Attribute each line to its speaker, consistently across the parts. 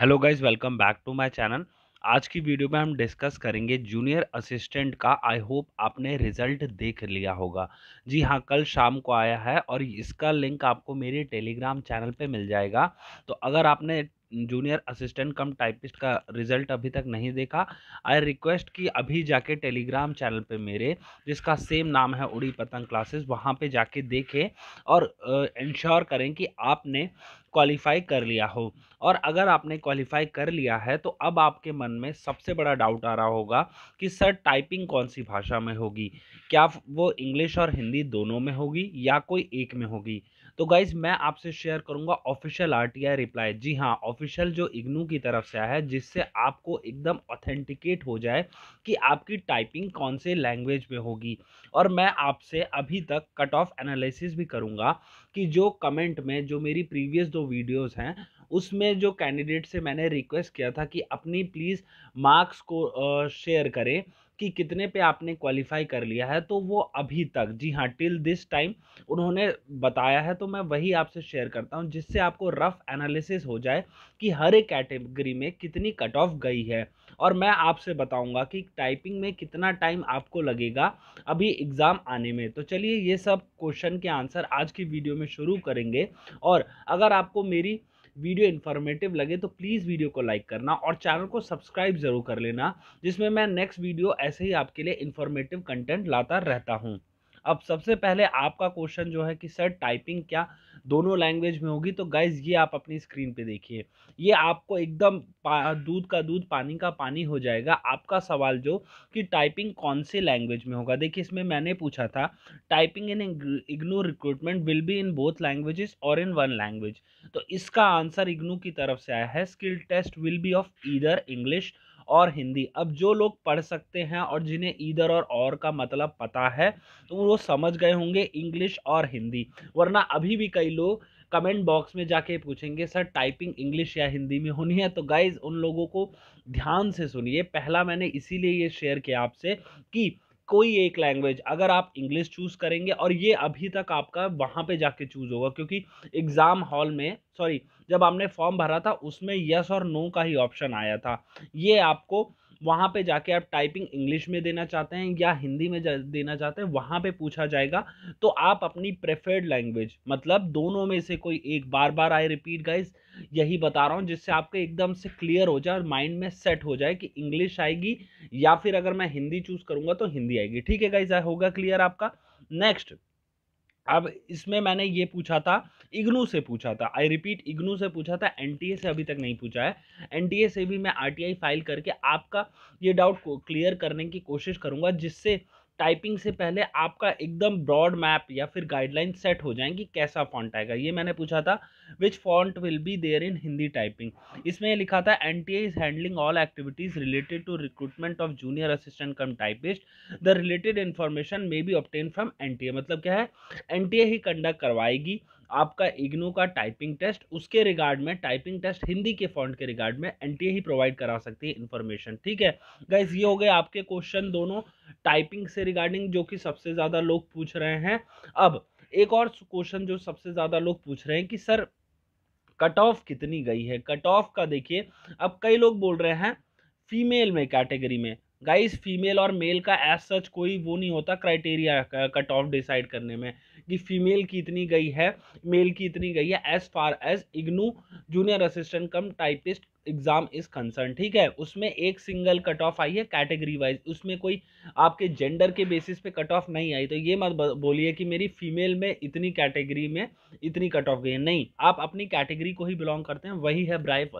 Speaker 1: hello guys welcome back to my channel आज की video में हम डिस्कस करेंगे जूनियर असिस्टेंट का आई होप आपने रिजल्ट देख लिया होगा जी हाँ कल शाम को आया है और इसका लिंक आपको मेरे टेलीग्राम चैनल पे मिल जाएगा तो अगर आपने जूनियर असिस्टेंट कम टाइपिस्ट का रिजल्ट अभी तक नहीं देखा आई रिक्वेस्ट कि अभी जाके टेलीग्राम चैनल पे मेरे जिसका सेम नाम है उड़ी पतंग क्लासेस वहाँ पे जाके देखें और इंश्योर करें कि आपने क्वालिफाई कर लिया हो और अगर आपने क्वालिफाई कर लिया है तो अब आपके मन में सबसे बड़ा डाउट आ रहा होगा कि सर टाइपिंग कौन सी भाषा में होगी क्या वो इंग्लिश और हिंदी दोनों में होगी या कोई एक में होगी तो गाइज मैं आपसे शेयर करूंगा ऑफिशियल आरटीआई रिप्लाई जी हाँ ऑफिशियल जो इग्नू की तरफ से आया है जिससे आपको एकदम ऑथेंटिकेट हो जाए कि आपकी टाइपिंग कौन से लैंग्वेज में होगी और मैं आपसे अभी तक कट ऑफ एनालिसिस भी करूँगा कि जो कमेंट में जो मेरी प्रीवियस दो वीडियोज़ हैं उसमें जो कैंडिडेट से मैंने रिक्वेस्ट किया था कि अपनी प्लीज़ मार्क्स को शेयर करें कि कितने पे आपने क्वालिफाई कर लिया है तो वो अभी तक जी हाँ टिल दिस टाइम उन्होंने बताया है तो मैं वही आपसे शेयर करता हूँ जिससे आपको रफ एनालिसिस हो जाए कि हर एक कैटेगरी में कितनी कट ऑफ गई है और मैं आपसे बताऊँगा कि टाइपिंग में कितना टाइम आपको लगेगा अभी एग्ज़ाम आने में तो चलिए ये सब क्वेश्चन के आंसर आज की वीडियो में शुरू करेंगे और अगर आपको मेरी वीडियो इन्फॉर्मेटिव लगे तो प्लीज़ वीडियो को लाइक करना और चैनल को सब्सक्राइब ज़रूर कर लेना जिसमें मैं नेक्स्ट वीडियो ऐसे ही आपके लिए इन्फॉर्मेटिव कंटेंट लाता रहता हूँ अब सबसे पहले आपका क्वेश्चन जो है कि सर टाइपिंग क्या दोनों लैंग्वेज में होगी तो गाइज ये आप अपनी स्क्रीन पे देखिए ये आपको एकदम दूध का दूध पानी का पानी हो जाएगा आपका सवाल जो कि टाइपिंग कौन से लैंग्वेज में होगा देखिए इसमें मैंने पूछा था typing in IGNOU recruitment will be in both languages और इन वन लैंग्वेज तो इसका आंसर इग्नू की तरफ से आया है skill test will be of either English और हिंदी अब जो लोग पढ़ सकते हैं और जिन्हें इधर और और का मतलब पता है तो वो समझ गए होंगे इंग्लिश और हिंदी वरना अभी भी कई लोग कमेंट बॉक्स में जाके पूछेंगे सर टाइपिंग इंग्लिश या हिंदी में होनी है तो गाइज उन लोगों को ध्यान से सुनिए पहला मैंने इसीलिए ये शेयर किया आपसे कि कोई एक लैंग्वेज अगर आप इंग्लिश चूज़ करेंगे और ये अभी तक आपका वहाँ पे जाके चूज़ होगा क्योंकि एग्ज़ाम हॉल में सॉरी जब आपने फॉर्म भरा था उसमें यस और नो का ही ऑप्शन आया था ये आपको वहाँ पे जाके आप टाइपिंग इंग्लिश में देना चाहते हैं या हिंदी में देना चाहते हैं वहाँ पे पूछा जाएगा तो आप अपनी प्रेफर्ड लैंग्वेज मतलब दोनों में से कोई एक बार बार आई रिपीट गाइज यही बता रहा हूँ जिससे आपके एकदम से क्लियर हो जाए और माइंड में सेट हो जाए कि इंग्लिश आएगी या फिर अगर मैं हिंदी चूज़ करूँगा तो हिंदी आएगी ठीक है गाइज होगा क्लियर आपका नेक्स्ट अब इसमें मैंने ये पूछा था इग्नू से पूछा था आई रिपीट इग्नू से पूछा था एनटीए से अभी तक नहीं पूछा है एनटीए से भी मैं आरटीआई फाइल करके आपका ये डाउट क्लियर करने की कोशिश करूँगा जिससे टाइपिंग से पहले आपका एकदम ब्रॉड मैप या फिर गाइडलाइन सेट हो कि कैसा फॉन्ट आएगा ये मैंने पूछा था which font will be there in Hindi typing इसमें लिखा था N T is handling all activities related to recruitment of junior assistant cum typist the related information may be obtained from N मतलब क्या है एन ही कंडक्ट करवाएगी आपका इग्नू का typing test उसके रिगार्ड में टाइपिंग टेस्ट हिंदी के फॉन्ट के रिगार्ड में एनटीए ही प्रोवाइड करा सकती है इन्फॉर्मेशन ठीक है गाइज ये हो गए आपके क्वेश्चन दोनों टाइपिंग से रिगार्डिंग जो कि सबसे ज़्यादा लोग पूछ रहे हैं अब एक और क्वेश्चन जो सबसे ज़्यादा लोग पूछ रहे हैं कि सर कट ऑफ कितनी गई है कट ऑफ का देखिए अब कई लोग बोल रहे हैं फीमेल में कैटेगरी में गाइस फीमेल और मेल का एज सच कोई वो नहीं होता क्राइटेरिया कट ऑफ डिसाइड करने में कि फीमेल की इतनी गई है मेल की इतनी गई है as far as IGNOU junior assistant cum typist exam is concern ठीक है उसमें एक सिंगल कट ऑफ आई है कैटेगरी वाइज उसमें कोई आपके जेंडर के बेसिस पे कट ऑफ नहीं आई तो ये मत बोलिए कि मेरी फीमेल में इतनी कैटेगरी में इतनी कट ऑफ गई है नहीं आप अपनी कैटेगरी को ही बिलोंग करते हैं वही है ब्राइफ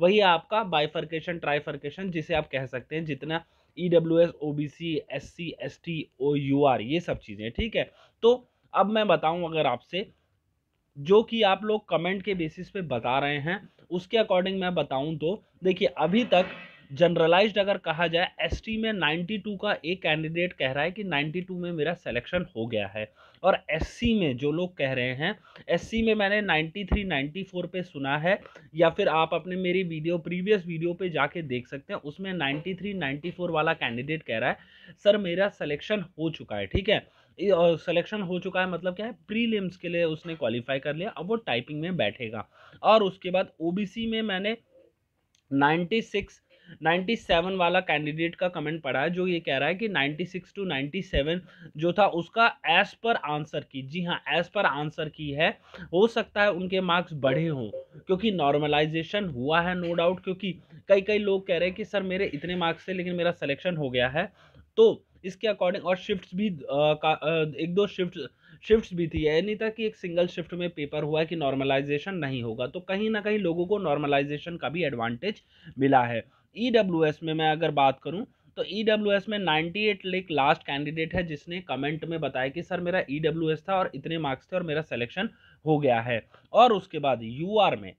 Speaker 1: वही है आपका बाइफर्केशन ट्राइफर्केशन जिसे आप कह सकते हैं जितना E W S O B C S C S T O U R ये सब चीज़ें ठीक है तो अब मैं बताऊं अगर आपसे जो कि आप लोग कमेंट के बेसिस पे बता रहे हैं उसके अकॉर्डिंग मैं बताऊं तो देखिए अभी तक जनरलाइज्ड अगर कहा जाए एसटी में 92 का एक कैंडिडेट कह रहा है कि 92 में मेरा सिलेक्शन हो गया है और एससी में जो लोग कह रहे हैं एससी में मैंने 93 94 पे सुना है या फिर आप अपने मेरी वीडियो प्रीवियस वीडियो पे जाके देख सकते हैं उसमें 93 94 वाला कैंडिडेट कह रहा है सर मेरा सिलेक्शन हो चुका है ठीक है और सिलेक्शन हो चुका है मतलब क्या है प्रीलिम्स के लिए उसने क्वालिफाई कर लिया अब वो टाइपिंग में बैठेगा और उसके बाद ओबीसी में मैंने सिक्स 97 वाला कैंडिडेट का कमेंट पड़ा है जो ये कह रहा है कि 96 टू 97 जो था उसका एज पर आंसर की जी हाँ एज पर आंसर की है हो सकता है उनके मार्क्स बढ़े हों क्योंकि नॉर्मलाइजेशन हुआ है नो डाउट क्योंकि कई कई लोग कह रहे हैं कि सर मेरे इतने मार्क्स थे लेकिन मेरा सलेक्शन हो गया है तो इसके अकॉर्डिंग और शिफ्ट भी आ, का, आ, एक दो शिफ्ट शिफ्ट्स भी थी यही नहीं था कि एक सिंगल शिफ्ट में पेपर हुआ कि नॉर्मलाइजेशन नहीं होगा तो कहीं ना कहीं लोगों को नॉर्मलाइजेशन का भी एडवांटेज मिला है ई e में मैं अगर बात करूँ तो ई e में 98 लिख लास्ट कैंडिडेट है जिसने कमेंट में बताया कि सर मेरा ई e था और इतने मार्क्स थे और मेरा सिलेक्शन हो गया है और उसके बाद यू में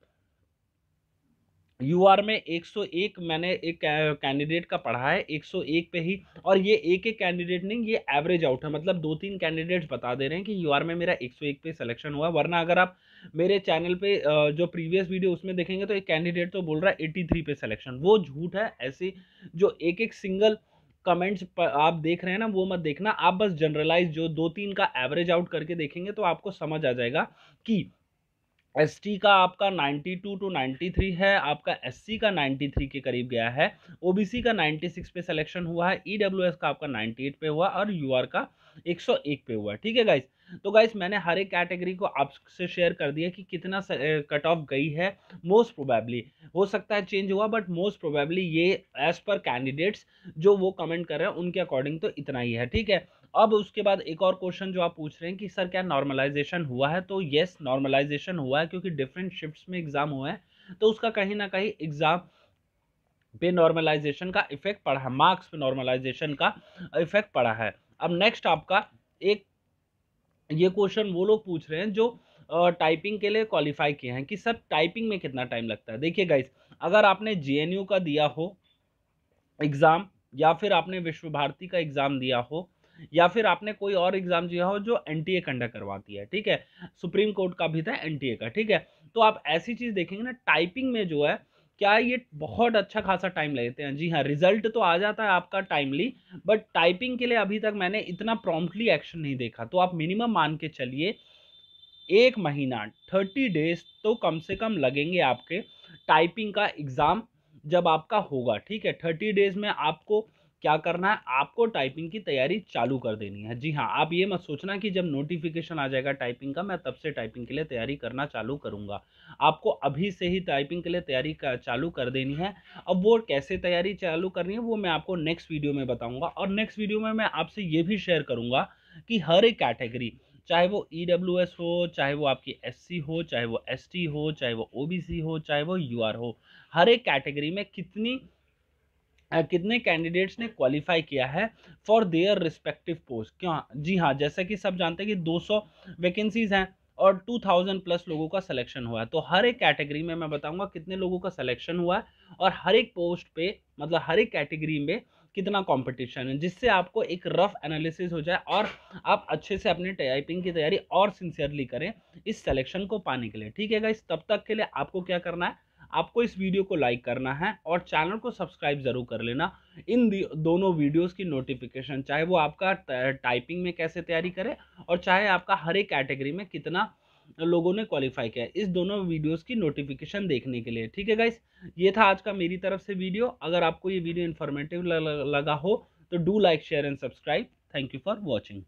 Speaker 1: यू आर में 101 मैंने एक कैंडिडेट का पढ़ा है 101 पे ही और ये एक एक कैंडिडेट नहीं ये एवरेज आउट है मतलब दो तीन कैंडिडेट्स बता दे रहे हैं कि यू आर में मेरा 101 पे सिलेक्शन हुआ वरना अगर आप मेरे चैनल पे जो प्रीवियस वीडियो उसमें देखेंगे तो एक कैंडिडेट तो बोल रहा है 83 पे सिलेक्शन वो झूठ है ऐसे जो एक एक सिंगल कमेंट्स आप देख रहे हैं ना वो मत देखना आप बस जनरलाइज जो दो तीन का एवरेज आउट करके देखेंगे तो आपको समझ आ जाएगा कि एस टी का आपका 92 टू 93 है आपका एस सी का 93 के करीब गया है ओबीसी का 96 पे सिलेक्शन हुआ है ई e का आपका 98 पे हुआ और यू का 101 पे हुआ ठीक है गाइस तो गाइस मैंने हर एक कैटेगरी को आपसे शेयर कर दिया कि कितना कट ऑफ गई है मोस्ट प्रोबेबली हो सकता है चेंज हुआ बट मोस्ट प्रोबेबली ये एज पर कैंडिडेट्स जो वो कमेंट कर रहे हैं उनके अकॉर्डिंग तो इतना ही है ठीक है अब उसके बाद एक और क्वेश्चन जो आप पूछ रहे हैं कि सर क्या नॉर्मलाइजेशन हुआ है तो येस नॉर्मलाइजेशन हुआ है क्योंकि डिफरेंट शिफ्ट्स में एग्ज़ाम हुआ है तो उसका कहीं ना कहीं एग्ज़ाम पे नॉर्मलाइजेशन का इफेक्ट पड़ा है मार्क्स पे नॉर्मलाइजेशन का इफेक्ट पड़ा है अब नेक्स्ट आपका एक ये क्वेश्चन वो लोग पूछ रहे हैं जो टाइपिंग के लिए क्वालिफाई किए हैं कि सर टाइपिंग में कितना टाइम लगता है देखिए गाइस अगर आपने जे का दिया हो एग्ज़ाम या फिर आपने विश्व भारती का एग्ज़ाम दिया हो या फिर आपने कोई और एग्जाम दिया हो जो एन टी कंडक्ट करवाती है ठीक है सुप्रीम कोर्ट का भी था एन का ठीक है तो आप ऐसी चीज़ देखेंगे ना टाइपिंग में जो है क्या ये बहुत अच्छा खासा टाइम लेते हैं जी हाँ रिजल्ट तो आ जाता है आपका टाइमली बट टाइपिंग के लिए अभी तक मैंने इतना प्रॉम्प्टली एक्शन नहीं देखा तो आप मिनिमम मान के चलिए एक महीना थर्टी डेज तो कम से कम लगेंगे आपके टाइपिंग का एग्ज़ाम जब आपका होगा ठीक है थर्टी डेज में आपको क्या करना है आपको टाइपिंग की तैयारी चालू कर देनी है जी हाँ आप ये मत सोचना कि जब नोटिफिकेशन आ जाएगा टाइपिंग का मैं तब से टाइपिंग के लिए तैयारी करना चालू करूँगा आपको अभी से ही टाइपिंग के लिए तैयारी चालू कर देनी है अब वो कैसे तैयारी चालू करनी है वो मैं आपको नेक्स्ट वीडियो में बताऊँगा और नेक्स्ट वीडियो में मैं आपसे ये भी शेयर करूँगा कि हर एक कैटेगरी चाहे वो ई e हो चाहे वो आपकी एस हो चाहे वो एस हो चाहे वो ओ हो चाहे वो यू हो हर एक कैटेगरी में कितनी कितने कैंडिडेट्स ने क्वालिफाई किया है फॉर देयर रिस्पेक्टिव पोस्ट क्यों जी हाँ जैसा कि सब जानते हैं कि 200 वैकेंसीज हैं और 2000 प्लस लोगों का सिलेक्शन हुआ है तो हर एक कैटेगरी में मैं बताऊंगा कितने लोगों का सिलेक्शन हुआ है और हर एक पोस्ट पे मतलब हर एक कैटेगरी में कितना कंपटीशन है जिससे आपको एक रफ एनालिसिस हो जाए और आप अच्छे से अपने टाइपिंग की तैयारी और सिंसियरली करें इस सिलेक्शन को पाने के लिए ठीक है इस तब तक के लिए आपको क्या करना है आपको इस वीडियो को लाइक करना है और चैनल को सब्सक्राइब ज़रूर कर लेना इन दोनों वीडियोस की नोटिफिकेशन चाहे वो आपका टाइपिंग में कैसे तैयारी करे और चाहे आपका हर एक कैटेगरी में कितना लोगों ने क्वालिफाई किया इस दोनों वीडियोस की नोटिफिकेशन देखने के लिए ठीक है गाइस ये था आज का मेरी तरफ से वीडियो अगर आपको ये वीडियो इन्फॉर्मेटिव लगा हो तो do like share and subscribe thank you for watching